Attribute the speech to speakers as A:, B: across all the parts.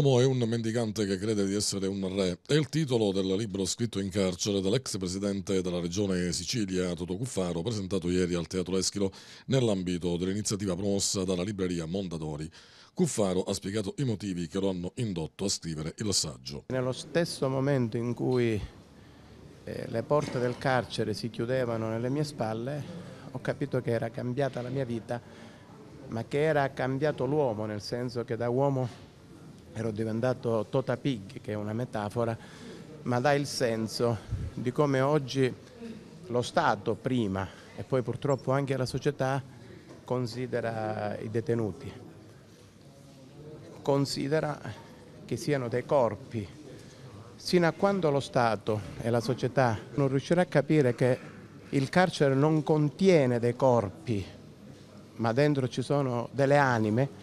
A: L'uomo è un mendicante che crede di essere un re. È il titolo del libro scritto in carcere dall'ex presidente della regione Sicilia, Toto Cuffaro, presentato ieri al Teatro Eschilo nell'ambito dell'iniziativa promossa dalla libreria Mondadori. Cuffaro ha spiegato i motivi che lo hanno indotto a scrivere il saggio.
B: Nello stesso momento in cui eh, le porte del carcere si chiudevano nelle mie spalle, ho capito che era cambiata la mia vita, ma che era cambiato l'uomo, nel senso che da uomo ero diventato Tota Pig, che è una metafora, ma dà il senso di come oggi lo Stato prima e poi purtroppo anche la società considera i detenuti, considera che siano dei corpi, sino a quando lo Stato e la società non riuscirà a capire che il carcere non contiene dei corpi, ma dentro ci sono delle anime,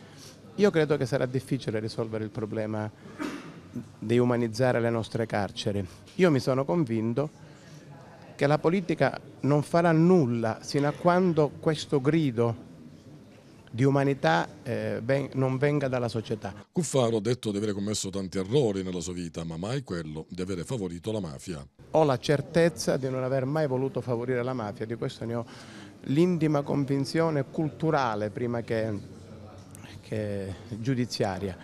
B: io credo che sarà difficile risolvere il problema di umanizzare le nostre carceri. Io mi sono convinto che la politica non farà nulla fino a quando questo grido di umanità eh, ben, non venga dalla società.
A: Cuffaro ha detto di aver commesso tanti errori nella sua vita, ma mai quello di avere favorito la mafia.
B: Ho la certezza di non aver mai voluto favorire la mafia, di questo ne ho l'intima convinzione culturale prima che che giudiziaria.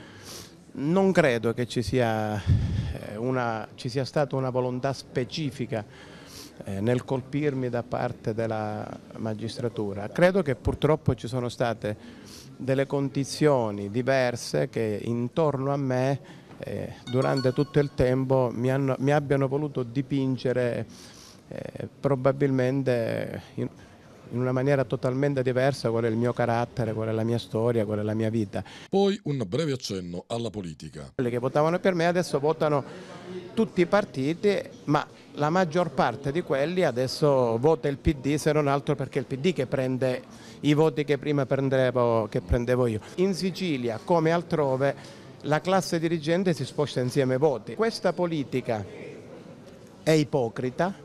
B: Non credo che ci sia, eh, una, ci sia stata una volontà specifica eh, nel colpirmi da parte della magistratura. Credo che purtroppo ci sono state delle condizioni diverse che intorno a me eh, durante tutto il tempo mi, hanno, mi abbiano voluto dipingere eh, probabilmente... In in una maniera totalmente diversa qual è il mio carattere, qual è la mia storia, qual è la mia vita. Poi un breve accenno alla politica. Quelli che votavano per me adesso votano tutti i partiti, ma la maggior parte di quelli adesso vota il PD se non altro perché è il PD che prende i voti che prima prendevo, che prendevo io. In Sicilia, come altrove, la classe dirigente si sposta insieme ai voti. Questa politica è ipocrita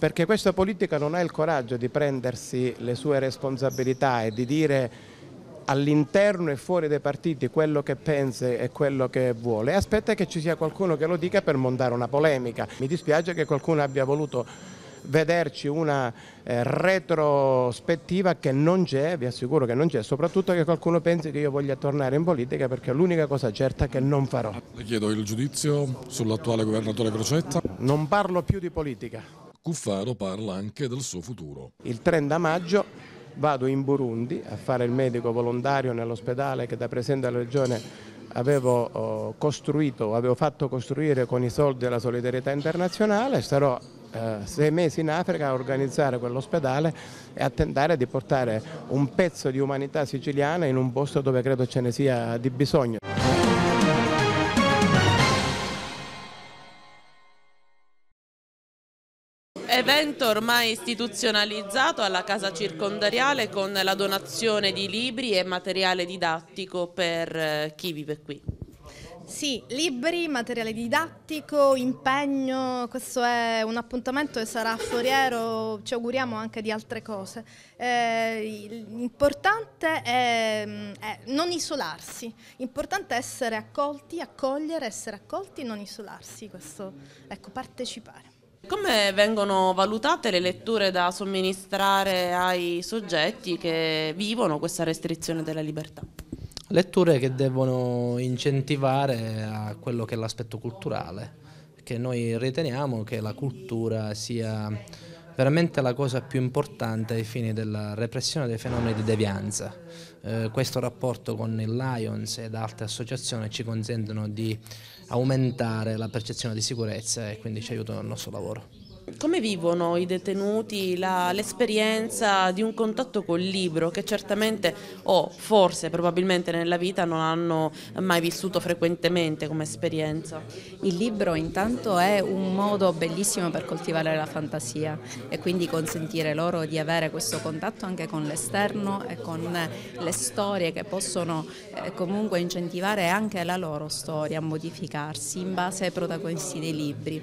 B: perché questa politica non ha il coraggio di prendersi le sue responsabilità e di dire all'interno e fuori dei partiti quello che pensa e quello che vuole e aspetta che ci sia qualcuno che lo dica per montare una polemica. Mi dispiace che qualcuno abbia voluto vederci una eh, retrospettiva che non c'è, vi assicuro che non c'è, soprattutto che qualcuno pensi che io voglia tornare in politica perché è l'unica cosa certa che non farò.
A: Le chiedo il giudizio sull'attuale governatore Crocetta. Non parlo più di politica. Cuffaro parla anche del suo futuro.
B: Il 30 maggio vado in Burundi a fare il medico volontario nell'ospedale che da Presidente della Regione avevo oh, costruito, avevo fatto costruire con i soldi della solidarietà internazionale, sarò eh, sei mesi in Africa a organizzare quell'ospedale e a tentare di portare un pezzo di umanità siciliana in un posto dove credo ce ne sia di bisogno.
C: evento ormai istituzionalizzato alla casa circondariale con la donazione di libri e materiale didattico per eh, chi vive qui.
D: Sì, libri, materiale didattico, impegno, questo è un appuntamento che sarà foriero, ci auguriamo anche di altre cose. Eh, l'importante è, mm, è, non isolarsi, l'importante è essere accolti, accogliere, essere accolti, e non isolarsi, questo, ecco, partecipare.
C: Come vengono valutate le letture da somministrare ai soggetti che vivono questa restrizione della libertà? Letture che devono incentivare a quello che è l'aspetto culturale, che noi riteniamo che la cultura sia veramente la cosa più importante ai fini della repressione dei fenomeni di devianza. Eh, questo rapporto con il Lions ed altre associazioni ci consentono di aumentare la percezione di sicurezza e quindi ci aiutano nel nostro lavoro. Come vivono i detenuti l'esperienza di un contatto col libro che certamente o forse probabilmente nella vita non hanno mai vissuto frequentemente come
E: esperienza? Il libro intanto è un modo bellissimo per coltivare la fantasia e quindi consentire loro di avere questo contatto anche con l'esterno e con le storie che possono eh, comunque incentivare anche la loro storia a modificarsi in base ai protagonisti dei libri.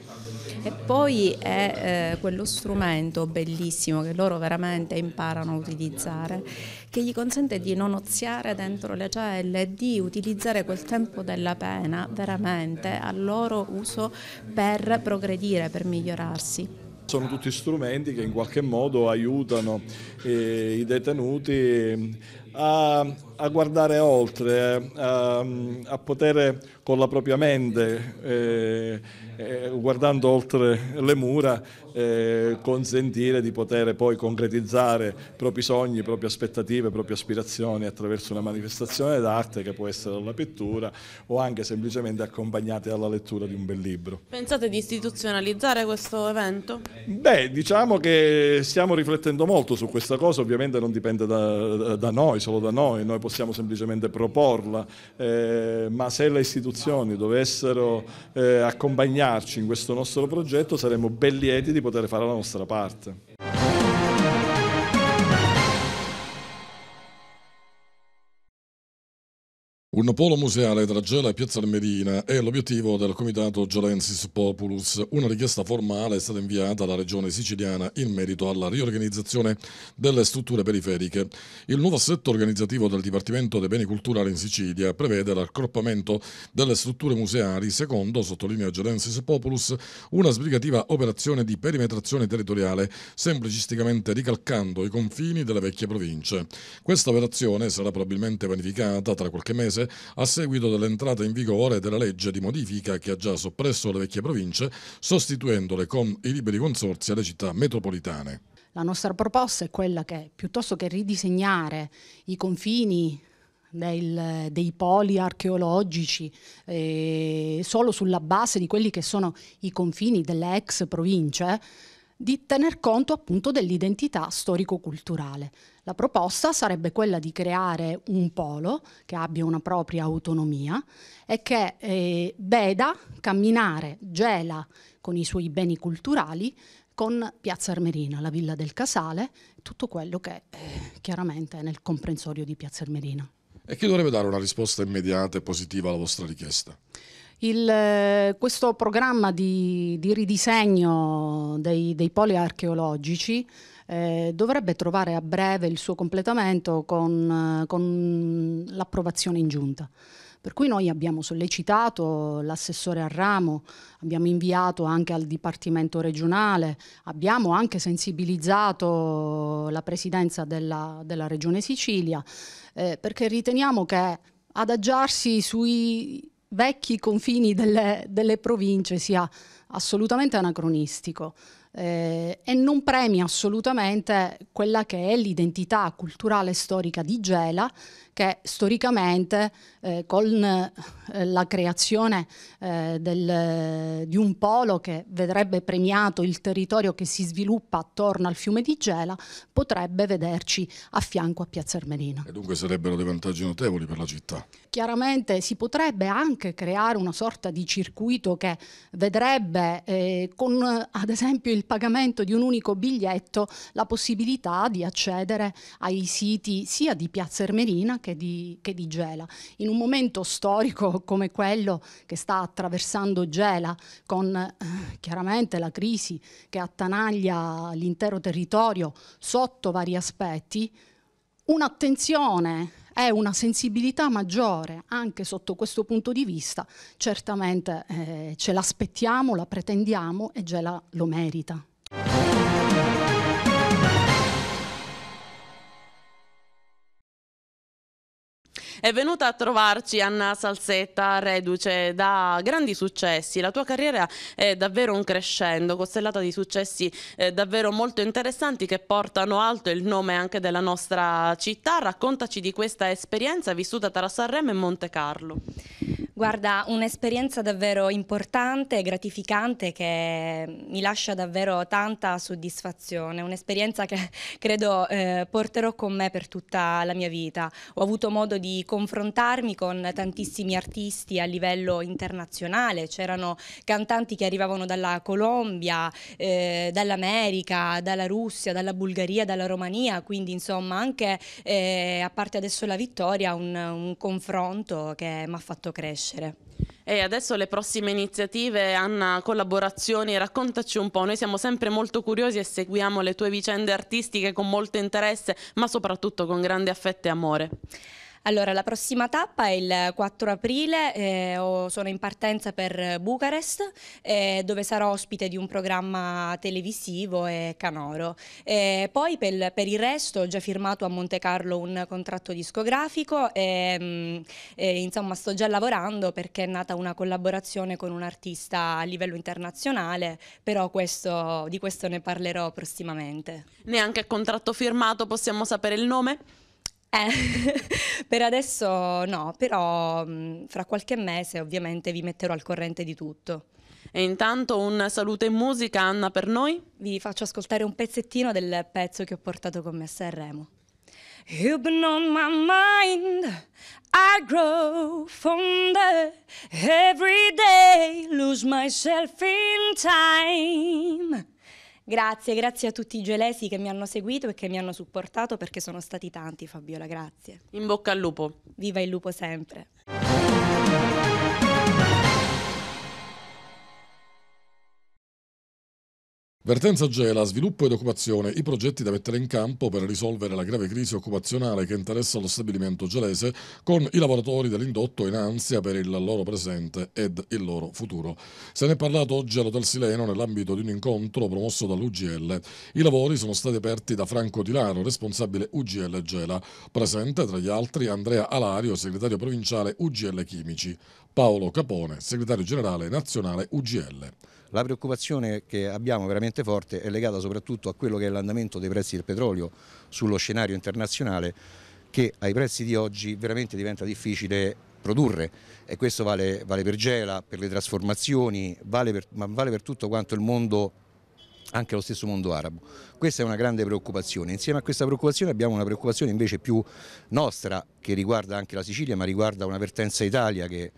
E: E poi è eh, quello strumento bellissimo che loro veramente imparano a utilizzare, che gli consente di non oziare dentro le celle di utilizzare quel tempo della pena veramente al loro uso per progredire, per migliorarsi.
A: Sono tutti strumenti che in qualche modo aiutano eh, i detenuti a a guardare oltre, eh, ehm, a, a, poter con la propria mente, eh, eh, guardando oltre le mura, eh, consentire di poter poi concretizzare i propri sogni, le proprie aspettative, le proprie aspirazioni attraverso una manifestazione d'arte che può essere la pittura o anche semplicemente accompagnate alla lettura di un bel libro.
C: Pensate di istituzionalizzare questo evento?
A: Beh, diciamo che stiamo riflettendo molto su questa cosa, ovviamente non dipende da, da noi, solo da noi, noi possiamo semplicemente proporla, eh, ma se le istituzioni dovessero eh, accompagnarci in questo nostro progetto saremmo ben lieti di poter fare la nostra parte. Un polo museale tra Gela e Piazza Armerina è l'obiettivo del Comitato Gelensis Populus. Una richiesta formale è stata inviata alla Regione siciliana in merito alla riorganizzazione delle strutture periferiche. Il nuovo assetto organizzativo del Dipartimento dei Beni Culturali in Sicilia prevede l'accorpamento delle strutture museali secondo, sottolinea Gelensis Populus, una sbrigativa operazione di perimetrazione territoriale, semplicisticamente ricalcando i confini delle vecchie province. Questa operazione sarà probabilmente vanificata tra qualche mese a seguito dell'entrata in vigore della legge di modifica che ha già soppresso le vecchie province, sostituendole con i liberi consorzi alle città metropolitane.
D: La nostra proposta è quella che, piuttosto che ridisegnare i confini del, dei poli archeologici eh, solo sulla base di quelli che sono i confini delle ex province, di tener conto appunto dell'identità storico-culturale. La proposta sarebbe quella di creare un polo che abbia una propria autonomia e che eh, veda camminare Gela con i suoi beni culturali con Piazza Armerina, la Villa del Casale, tutto quello che eh, chiaramente è nel comprensorio di Piazza Armerina.
A: E chi dovrebbe dare una risposta immediata e positiva alla vostra richiesta?
D: Il, eh, questo programma di, di ridisegno dei, dei poli archeologici eh, dovrebbe trovare a breve il suo completamento con, eh, con l'approvazione in giunta. Per cui noi abbiamo sollecitato l'assessore al ramo, abbiamo inviato anche al Dipartimento regionale, abbiamo anche sensibilizzato la Presidenza della, della Regione Sicilia, eh, perché riteniamo che adagiarsi sui vecchi confini delle, delle province sia assolutamente anacronistico eh, e non premia assolutamente quella che è l'identità culturale e storica di Gela che storicamente eh, con eh, la creazione eh, del, di un polo che vedrebbe premiato il territorio che si sviluppa attorno al fiume di Gela potrebbe vederci a fianco a Piazza Ermelina.
A: E dunque sarebbero dei vantaggi notevoli per la città?
D: Chiaramente si potrebbe anche creare una sorta di circuito che vedrebbe eh, con ad esempio il pagamento di un unico biglietto la possibilità di accedere ai siti sia di Piazza Ermelina che di, che di Gela. In un momento storico come quello che sta attraversando Gela, con eh, chiaramente la crisi che attanaglia l'intero territorio sotto vari aspetti, un'attenzione e una sensibilità maggiore anche sotto questo punto di vista, certamente eh, ce l'aspettiamo, la pretendiamo e Gela lo merita.
C: È venuta a trovarci Anna Salsetta, reduce da grandi successi. La tua carriera è davvero un crescendo, costellata di successi eh, davvero molto interessanti che portano alto il nome anche della nostra città. Raccontaci di questa esperienza vissuta tra Sanremo e Monte Carlo.
E: Guarda, un'esperienza davvero importante gratificante che mi lascia davvero tanta soddisfazione, un'esperienza che credo eh, porterò con me per tutta la mia vita. Ho avuto modo di confrontarmi con tantissimi artisti a livello internazionale, c'erano cantanti che arrivavano dalla Colombia, eh, dall'America, dalla Russia, dalla Bulgaria, dalla Romania, quindi insomma anche, eh, a parte adesso la vittoria, un, un confronto che mi ha fatto crescere crescere. E adesso le
C: prossime iniziative, Anna, collaborazioni, raccontaci un po', noi siamo sempre molto curiosi e seguiamo le tue vicende artistiche con molto interesse, ma soprattutto con grande affetto e amore.
E: Allora, la prossima tappa è il 4 aprile, eh, sono in partenza per Bucarest, eh, dove sarò ospite di un programma televisivo e Canoro. Eh, poi per, per, il resto ho già firmato a Monte Carlo un contratto discografico e, mm, eh, insomma sto già lavorando perché è nata una collaborazione con un artista a livello internazionale, però questo, di questo ne parlerò prossimamente.
C: Neanche contratto firmato, possiamo sapere il nome?
E: Eh, per adesso no, però mh, mm, fra qualche mese ovviamente vi metterò al corrente di tutto. E intanto un saluto in musica, Anna, per noi. Vi faccio ascoltare un pezzettino del pezzo che ho portato con me a Sanremo. You've been on my mind, I grow fonder every day, lose myself in time. Grazie, grazie a tutti i gelesi che mi hanno seguito e che mi hanno supportato perché sono stati tanti Fabiola, grazie. In bocca al lupo. Viva il lupo sempre.
A: Vertenza Gela, sviluppo ed occupazione, i progetti da mettere in campo per risolvere la grave crisi occupazionale che interessa lo stabilimento gelese con i lavoratori dell'indotto in ansia per il loro presente ed il loro futuro. Se ne è parlato oggi all'Hotel Sileno nell'ambito di un incontro promosso dall'UGL. I lavori sono stati aperti da Franco Di Laro, responsabile UGL Gela, presente tra gli altri Andrea Alario, segretario provinciale UGL Chimici, Paolo Capone, segretario generale nazionale UGL. La preoccupazione che abbiamo veramente forte è legata
F: soprattutto a quello che è l'andamento dei prezzi del petrolio sullo scenario internazionale che ai prezzi di oggi veramente diventa difficile produrre e questo vale, vale per Gela, per le trasformazioni, vale per, ma vale per tutto quanto il mondo anche lo stesso mondo arabo. Questa è una grande preoccupazione. Insieme a questa preoccupazione abbiamo una preoccupazione invece più nostra che riguarda anche la Sicilia ma riguarda una vertenza Italia che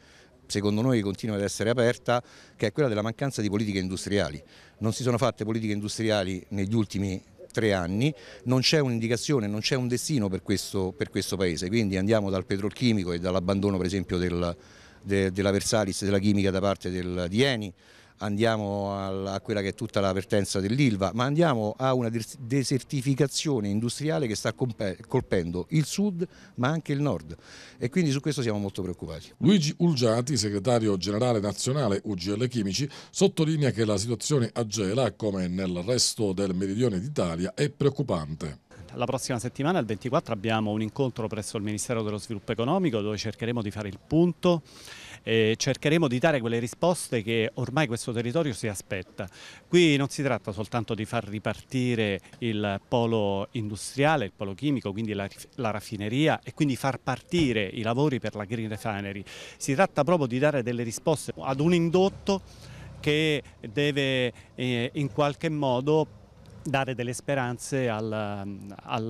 F: secondo noi continua ad essere aperta, che è quella della mancanza di politiche industriali. Non si sono fatte politiche industriali negli ultimi tre anni, non c'è un'indicazione, non c'è un destino per questo, per questo, Paese, quindi andiamo dal petrolchimico e dall'abbandono per esempio del, de, della Versalis, della chimica da parte del, di Eni, andiamo a quella che è tutta la vertenza dell'Ilva, ma andiamo a una desertificazione industriale che sta colpendo il sud ma
A: anche il nord e quindi su questo siamo molto preoccupati. Luigi Ulgiati, segretario generale nazionale UGL Chimici, sottolinea che la situazione a Gela, come nel resto del meridione d'Italia, è preoccupante la prossima settimana, il 24, abbiamo un incontro presso il
B: Ministero dello Sviluppo Economico dove cercheremo di fare il punto e cercheremo di dare quelle risposte che ormai questo territorio si aspetta. Qui non si tratta soltanto di far ripartire il polo industriale, il polo chimico, quindi la, la raffineria e quindi far partire i lavori per la Green Refinery, si tratta proprio di dare delle risposte ad un indotto che deve eh, in qualche modo dare delle speranze al, al,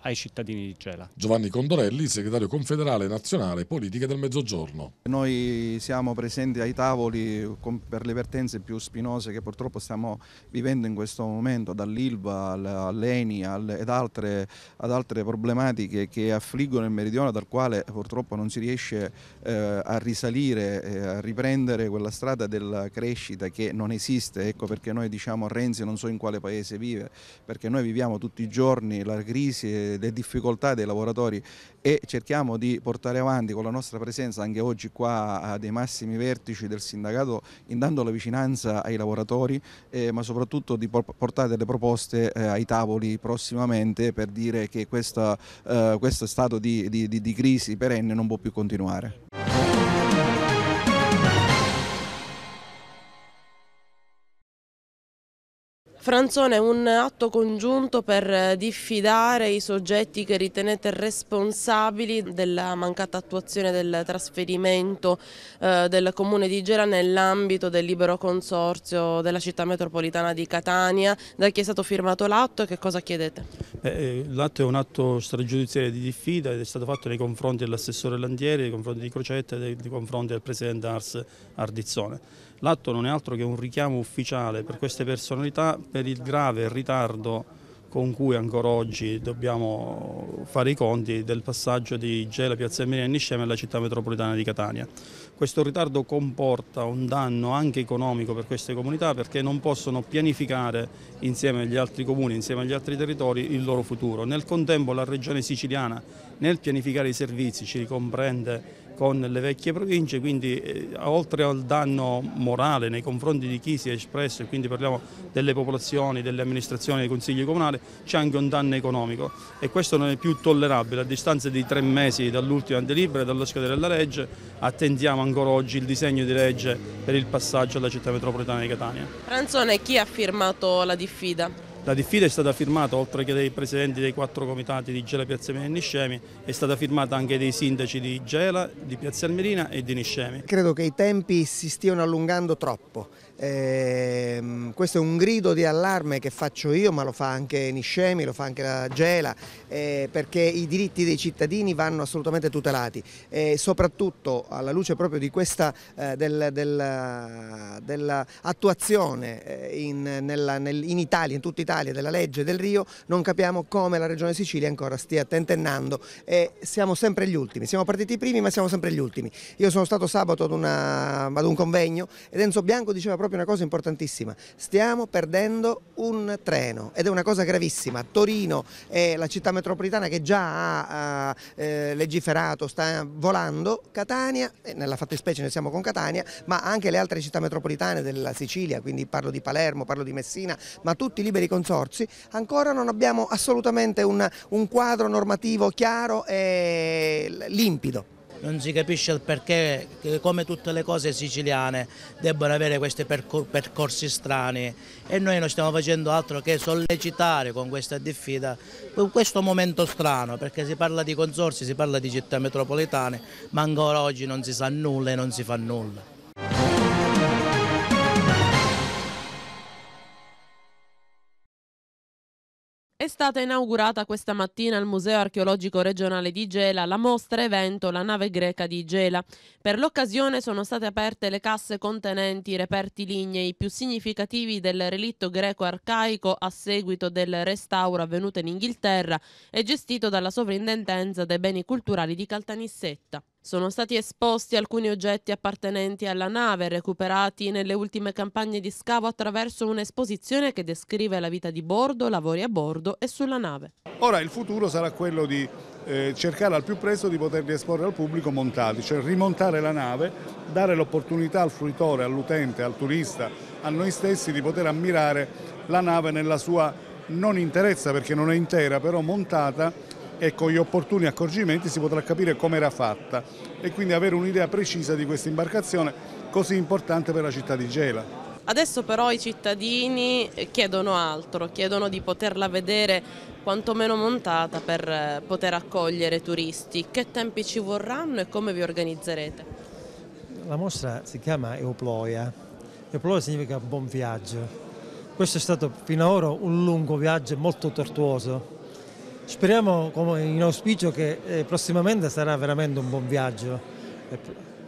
B: ai cittadini di Gela. Giovanni Condorelli,
A: segretario confederale nazionale politica del Mezzogiorno.
B: Noi siamo presenti ai tavoli per le vertenze più spinose che purtroppo stiamo vivendo in questo momento, dall'Ilva all'Eni ed altre, ad altre problematiche che affliggono il meridione dal quale purtroppo non si riesce eh, a risalire, eh, a riprendere quella strada della crescita che non esiste, ecco perché noi diciamo a Renzi non so in quale paese paese vive, perché noi viviamo tutti i giorni la crisi, e le difficoltà dei lavoratori e cerchiamo di portare avanti con la nostra presenza anche oggi qua dei massimi vertici del sindacato, indando la vicinanza ai lavoratori, eh, ma soprattutto di portare delle proposte eh, ai tavoli prossimamente per dire che questa, eh, questo stato di, di, di crisi perenne non può più continuare.
C: Franzone, un atto congiunto per eh, diffidare i soggetti che ritenete responsabili della mancata attuazione del trasferimento eh, del comune di Gera nell'ambito del libero consorzio della città metropolitana di Catania. Da chi è stato firmato l'atto e che cosa chiedete?
G: Eh, eh l'atto è un atto stragiudiziario di diffida ed è stato fatto nei confronti dell'assessore Landieri, nei confronti di Crocetta e nei confronti del presidente Ars Ardizzone. L'atto non è altro che un richiamo ufficiale per queste personalità per il grave ritardo con cui ancora oggi dobbiamo fare i conti del passaggio di Gela, Piazza Emilia e Niscema alla città metropolitana di Catania. Questo ritardo comporta un danno anche economico per queste comunità perché non possono pianificare insieme agli altri comuni, insieme agli altri territori il loro futuro. Nel contempo la regione siciliana nel pianificare i servizi ci ricomprende con le vecchie province, quindi eh, oltre al danno morale nei confronti di chi si è espresso, e quindi parliamo delle popolazioni, delle amministrazioni, dei consigli comunali, c'è anche un danno economico e questo non è più tollerabile. A distanza di tre mesi dall'ultima delibera e dallo scadere della legge, attendiamo ancora oggi il disegno di legge per il passaggio alla città metropolitana di Catania.
C: Franzone, chi ha firmato la diffida?
G: La diffida è stata firmata, oltre che dai presidenti dei quattro comitati di Gela, Piazza Almerina e Niscemi, è stata firmata anche dai sindaci di Gela, di Piazza Almerina e di Niscemi.
F: Credo che i tempi si stiano allungando troppo. Eh, questo è un grido di allarme che faccio io, ma lo fa anche Niscemi, lo fa anche la Gela, eh, perché i diritti dei cittadini vanno assolutamente tutelati e soprattutto alla luce proprio di questa eh, del, del, dell'attuazione eh, in, nella, nel, in Italia, in tutta Italia, Italia, della legge del Rio, non capiamo come la Regione Sicilia ancora stia tentennando e siamo sempre gli ultimi, siamo partiti i primi ma siamo sempre gli ultimi. Io sono stato sabato ad, una, ad un convegno e Enzo Bianco diceva proprio una cosa importantissima, stiamo perdendo un treno ed è una cosa gravissima, Torino è la città metropolitana che già ha, eh, legiferato, sta volando, Catania, eh, nella fattispecie ne siamo con Catania, ma anche le altre città metropolitane della Sicilia, quindi parlo di Palermo, parlo di Messina, ma tutti liberi consiglieri consorzi, ancora non abbiamo assolutamente un, un quadro normativo chiaro e
G: limpido. Non si capisce il perché, come tutte le cose siciliane, debbano avere questi percor percorsi strani e noi non stiamo facendo altro che sollecitare con questa diffida questo momento strano, perché si parla di consorsi, si parla di città metropolitane, ma ancora oggi non si sa nulla e non si fa nulla.
C: È stata inaugurata questa mattina al Museo archeologico regionale di Gela la mostra evento La nave greca di Gela. Per l'occasione sono state aperte le casse contenenti i reperti lignei più significativi del relitto greco arcaico a seguito del restauro avvenuto in Inghilterra e gestito dalla sovrintendenza dei beni culturali di Caltanissetta. Sono stati esposti alcuni oggetti appartenenti alla nave recuperati nelle ultime campagne di scavo attraverso un'esposizione che descrive la vita di bordo, lavori a bordo e sulla nave.
G: Ora il futuro sarà quello di eh, cercare al più presto di poterli esporre al pubblico montati, cioè rimontare la nave, dare l'opportunità al fruitore, all'utente, al turista, a noi stessi di poter ammirare la nave nella sua non interezza perché non è intera, però montata e con gli opportuni accorgimenti si potrà capire come era fatta e quindi avere un'idea precisa di questa imbarcazione così importante per la città di Gela.
C: Adesso però i cittadini eh, chiedono altro, chiedono di poterla vedere quantomeno montata per eh, poter accogliere turisti. Che tempi ci vorranno e come vi organizzerete?
H: La mostra si chiama Euploia. Euploia significa buon viaggio. Questo è stato finora un lungo viaggio molto tortuoso Speriamo in auspicio che eh, prossimamente sarà veramente un buon viaggio.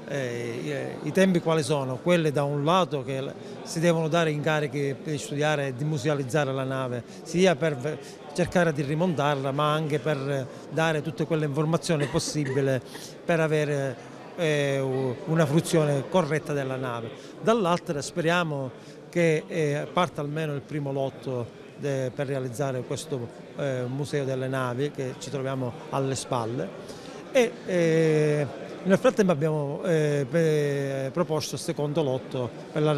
H: Eh, I tempi quali sono? Quelli da un lato che si devono dare incarichi di studiare e di musealizzare la nave, sia per cercare di rimontarla ma anche per dare tutte quelle informazioni possibili per avere eh, una fruizione corretta della nave. Dall'altra speriamo che parta almeno il primo lotto per realizzare questo eh, museo delle navi che ci troviamo alle spalle e eh, nel frattempo abbiamo eh, proposto il secondo lotto per la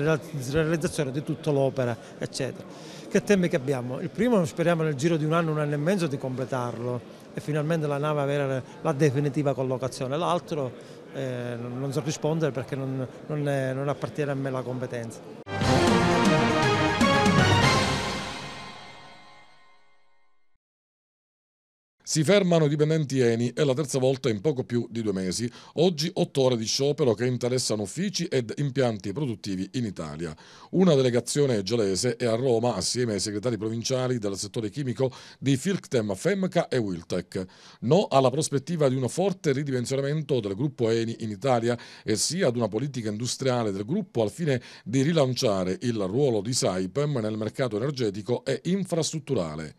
H: realizzazione di tutta l'opera eccetera. Che temi che abbiamo? Il primo speriamo nel giro di un anno, un anno e mezzo di completarlo e finalmente la nave avere la definitiva collocazione, l'altro eh, non so rispondere perché non, non, è, non appartiene a me la competenza.
A: Si fermano i dipendenti Eni, è la terza volta in poco più di due mesi. Oggi otto ore di sciopero che interessano uffici ed impianti produttivi in Italia. Una delegazione gelese è a Roma assieme ai segretari provinciali del settore chimico di Filctem, Femca e Wiltec. No alla prospettiva di un forte ridimensionamento del gruppo Eni in Italia e sì ad una politica industriale del gruppo al fine di rilanciare il ruolo di Saipem nel mercato energetico e infrastrutturale.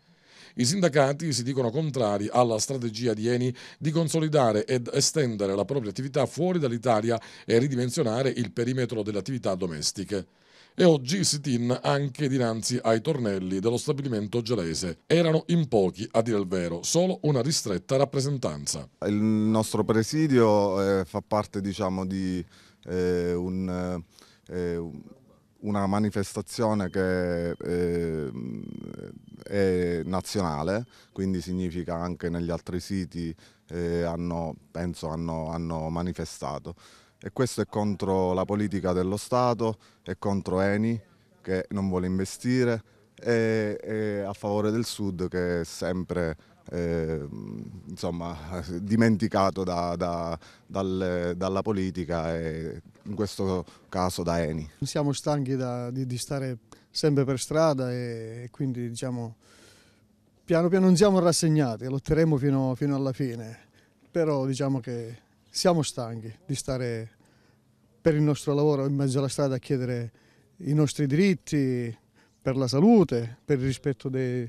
A: I sindacati si dicono contrari alla strategia di Eni di consolidare ed estendere la propria attività fuori dall'Italia e ridimensionare il perimetro delle attività domestiche e oggi sit-in anche dinanzi ai tornelli dello stabilimento gelese. Erano in pochi, a dire il vero, solo una ristretta rappresentanza. Il nostro presidio eh, fa parte diciamo, di eh, un, eh, una manifestazione che eh, è nazionale, quindi significa anche negli altri siti eh, hanno, penso hanno, hanno manifestato. E questo è contro la politica dello Stato, è contro Eni che non vuole investire e, e a
B: favore del Sud che è sempre eh, insomma, dimenticato da, da, dal, dalla politica e in questo caso da
A: Eni.
H: Siamo stanchi da, di, di, stare sempre per strada e, e quindi diciamo piano piano non siamo rassegnati, lotteremo fino, fino, alla fine, però diciamo che siamo stanchi di stare per il nostro lavoro in mezzo alla strada a chiedere i nostri diritti per la salute, per il rispetto dei,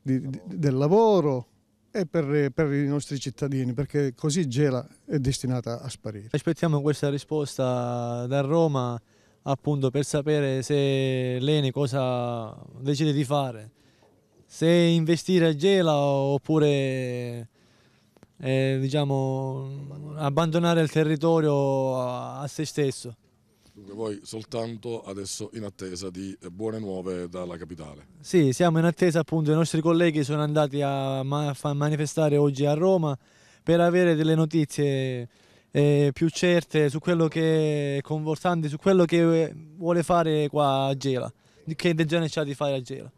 H: di, di, del lavoro e per, eh, per, i nostri cittadini, perché così Gela è destinata a sparire. Aspettiamo questa risposta da Roma appunto per sapere se Leni cosa decide di fare, se investire a Gela oppure eh, diciamo, abbandonare il territorio a, a se stesso
A: comunque voi soltanto adesso in attesa di eh, buone nuove dalla capitale.
H: Sì, siamo in attesa appunto, i nostri colleghi sono andati a manifestare oggi a Roma per avere delle notizie eh, più certe su quello che è confortanti, su quello che eh, vuole fare qua a Gela, che intenzione Gianni ha di fare a Gela.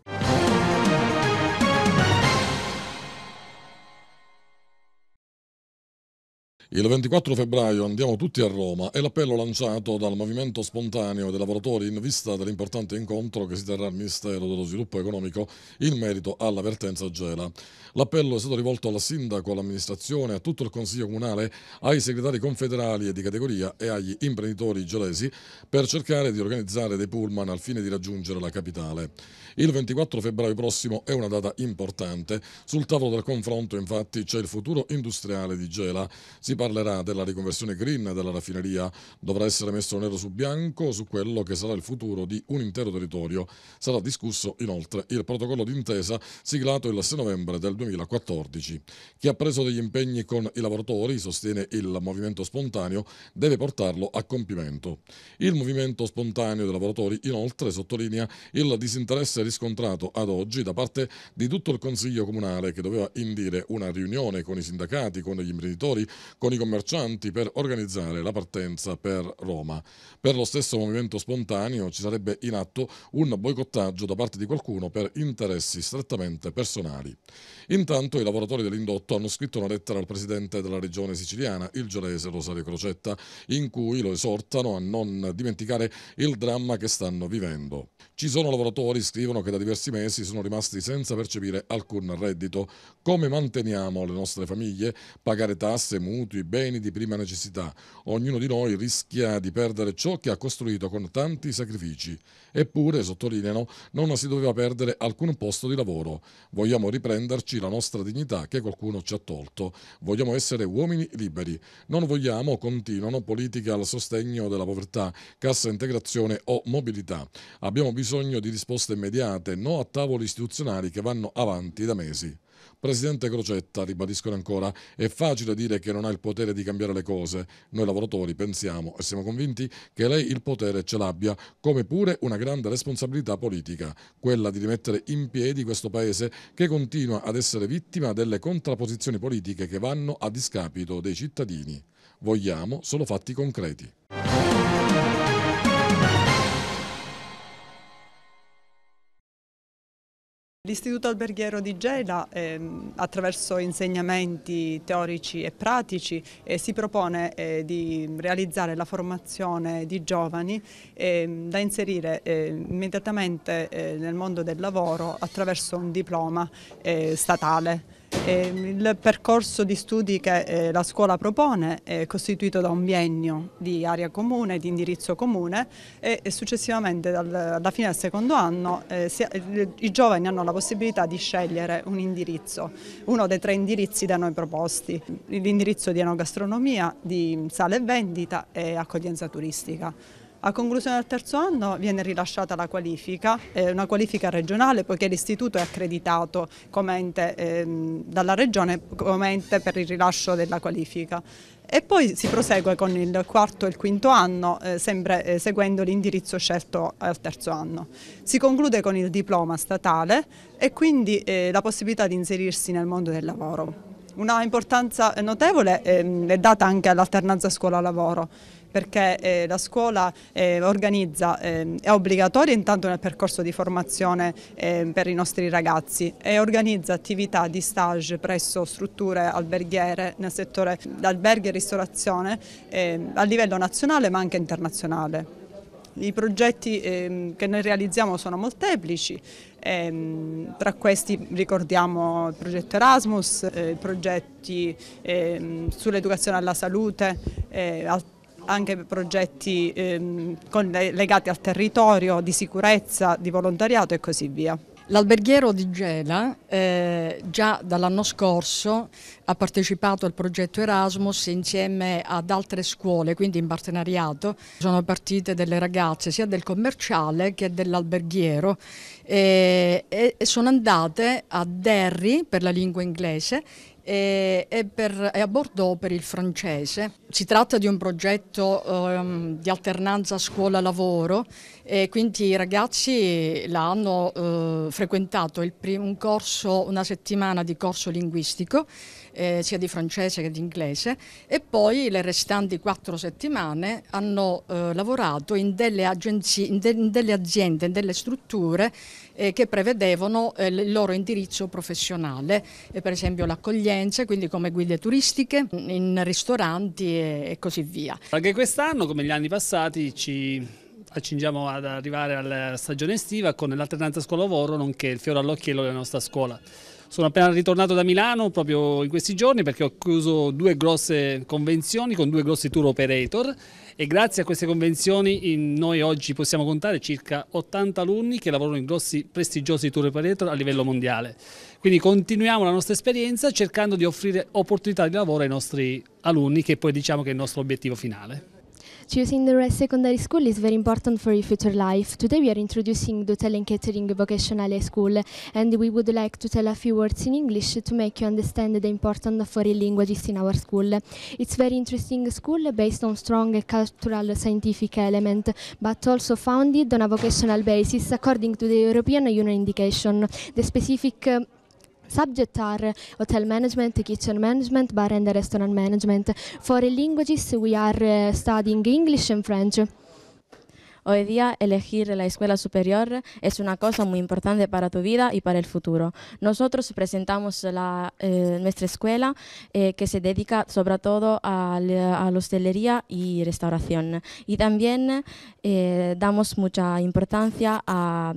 A: Il 24 febbraio andiamo tutti a Roma è l'appello lanciato dal movimento spontaneo dei lavoratori in vista dell'importante incontro che si terrà al Ministero dello Sviluppo Economico in merito alla vertenza Gela. L'appello è stato rivolto al sindaco, all'amministrazione, a tutto il Consiglio Comunale, ai segretari confederali e di categoria e agli imprenditori gelesi per cercare di organizzare dei pullman al fine di raggiungere la capitale. Il 24 febbraio prossimo è una data importante. Sul tavolo del confronto infatti c'è il futuro industriale di Gela. Si parlerà della riconversione green della raffineria dovrà essere messo nero su bianco su quello che sarà il futuro di un intero territorio. Sarà discusso inoltre il protocollo d'intesa siglato il 6 novembre del 2014. Chi ha preso degli impegni con i lavoratori, sostiene il movimento spontaneo, deve portarlo a compimento. Il movimento spontaneo dei lavoratori inoltre sottolinea il disinteresse riscontrato ad oggi da parte di tutto il Consiglio Comunale che doveva indire una riunione con i sindacati, con gli imprenditori, con i commercianti per organizzare la partenza per Roma. Per lo stesso movimento spontaneo ci sarebbe in atto un boicottaggio da parte di qualcuno per interessi strettamente personali. Intanto i lavoratori dell'indotto hanno scritto una lettera al presidente della regione siciliana, il gelese Rosario Crocetta, in cui lo esortano a non dimenticare il dramma che stanno vivendo. Ci sono lavoratori, scrivono, che da diversi mesi sono rimasti senza percepire alcun reddito. Come manteniamo le nostre famiglie? Pagare tasse, mutui? soprattutto i beni di prima necessità. Ognuno di noi rischia di perdere ciò che ha costruito con tanti sacrifici. Eppure, sottolineano, non si doveva perdere alcun posto di lavoro. Vogliamo riprenderci la nostra dignità che qualcuno ci ha tolto. Vogliamo essere uomini liberi. Non vogliamo, continuano, politiche al sostegno della povertà, cassa integrazione o mobilità. Abbiamo bisogno di risposte immediate, no a tavoli istituzionali che vanno avanti da mesi. Presidente Crocetta, ribadiscono ancora, è facile dire che non ha il potere di cambiare le cose. Noi lavoratori pensiamo e siamo convinti che lei il potere ce l'abbia, come pure una grande responsabilità politica, quella di rimettere in piedi questo Paese che continua ad essere vittima delle contrapposizioni politiche che vanno a discapito dei cittadini. Vogliamo solo fatti concreti. L'Istituto
I: Alberghiero di Gela, eh, attraverso insegnamenti teorici e pratici, eh, si propone eh, di realizzare la formazione di giovani ehm, da inserire ehm, immediatamente eh, nel mondo del lavoro attraverso un diploma eh, statale. Ehm, il percorso di studi che eh, la scuola propone è costituito da un biennio di area comune, di indirizzo comune e, successivamente alla fine del secondo anno eh, i giovani hanno la possibilità di scegliere un indirizzo, uno dei tre indirizzi da noi proposti, l'indirizzo di enogastronomia, di sale e vendita e accoglienza turistica. A conclusione del terzo anno viene rilasciata la qualifica, eh, una qualifica regionale poiché l'istituto è accreditato come ente, ehm, dalla regione come ente per il rilascio della qualifica. E poi si prosegue con il quarto e il quinto anno, eh, sempre eh, seguendo l'indirizzo scelto al terzo anno. Si conclude con il diploma statale e quindi eh, la possibilità di inserirsi nel mondo del lavoro. Una importanza notevole ehm, è data anche all'alternanza scuola-lavoro perché eh, la scuola eh, organizza, eh, è obbligatoria intanto nel percorso di formazione ehm, per i nostri ragazzi e organizza attività di stage presso strutture alberghiere nel settore alberghi e ristorazione ehm, a livello nazionale ma anche internazionale. I progetti ehm, che noi realizziamo sono molteplici, tra questi ricordiamo il progetto Erasmus, eh, progetti sull'educazione alla salute, eh, al anche progetti ehm, con, legati al territorio, di sicurezza, di volontariato e così via. L'alberghiero di Gela
J: eh, già dall'anno scorso ha partecipato al progetto Erasmus insieme ad altre scuole, quindi in partenariato. Sono partite delle ragazze sia del commerciale che dell'alberghiero eh, e sono andate a Derry per la lingua inglese e, e, per, e, a Bordeaux per il francese. Si tratta di un progetto ehm, di alternanza scuola-lavoro e quindi i ragazzi l'hanno eh, frequentato un corso, una settimana di corso linguistico, eh, sia di francese che di inglese, e poi le restanti quattro settimane hanno eh, lavorato in delle, agenzie, in, de, in delle, aziende, in delle strutture eh, che prevedevano eh, il loro indirizzo professionale, per esempio l'accoglienza, quindi come guide turistiche, in ristoranti e, e così via.
G: Anche quest'anno, come gli anni passati, ci accingiamo ad arrivare alla stagione estiva con l'alternanza scuola-lavoro nonché il fiore all'occhiello della nostra scuola. Sono appena ritornato da Milano proprio in questi giorni perché ho chiuso due grosse convenzioni con due grossi tour operator e grazie a queste convenzioni noi oggi possiamo contare circa 80 alunni che lavorano in grossi prestigiosi tour operator a livello mondiale. Quindi continuiamo la nostra esperienza cercando di offrire opportunità di lavoro ai nostri alunni che poi diciamo che è il nostro obiettivo finale.
K: Choosing the right secondary school is very important for your future life. Today we are introducing the Hotel and Catering Vocational High School and we would like to tell a few words in English to make you understand the importance of foreign languages in our school. It's very interesting school based on strong cultural scientific element but also founded on a vocational basis according to the European Union indication. The specific um, Subject are hotel management, kitchen management, bar and restaurant management. Foreign languages we are uh, studying English and French. Hoy día elegir la escuela superior es una cosa muy importante para tu vida y para el futuro. Nosotros presentamos eh, nuestra escuela eh, que se dedica sobre todo a la, hostelería y restauración. Y también eh, damos mucha importancia a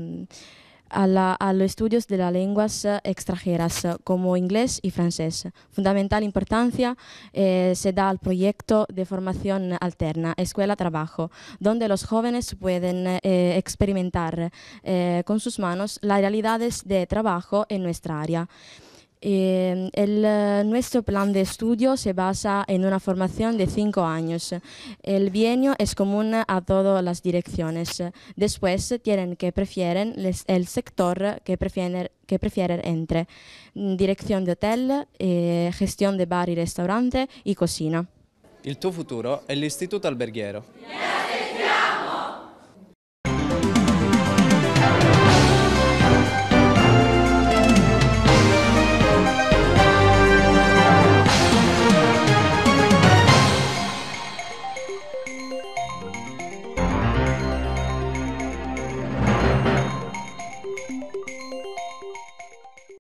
K: a, los estudios de las lenguas extranjeras como inglés y francés. Fundamental importancia eh, se da al proyecto de formación alterna, escuela-trabajo, donde los jóvenes pueden eh, experimentar eh, con sus manos las realidades de trabajo en nuestra área. Em, el, eh, nuestro plan de estudio se basa en una formación de cinco años. El bienio es común a todas las direcciones. Después tienen que prefieren el sector que prefieren, que entre mm, dirección de hotel, eh, gestión de bar y restaurante y cocina. El tu futuro es el Instituto Yeah.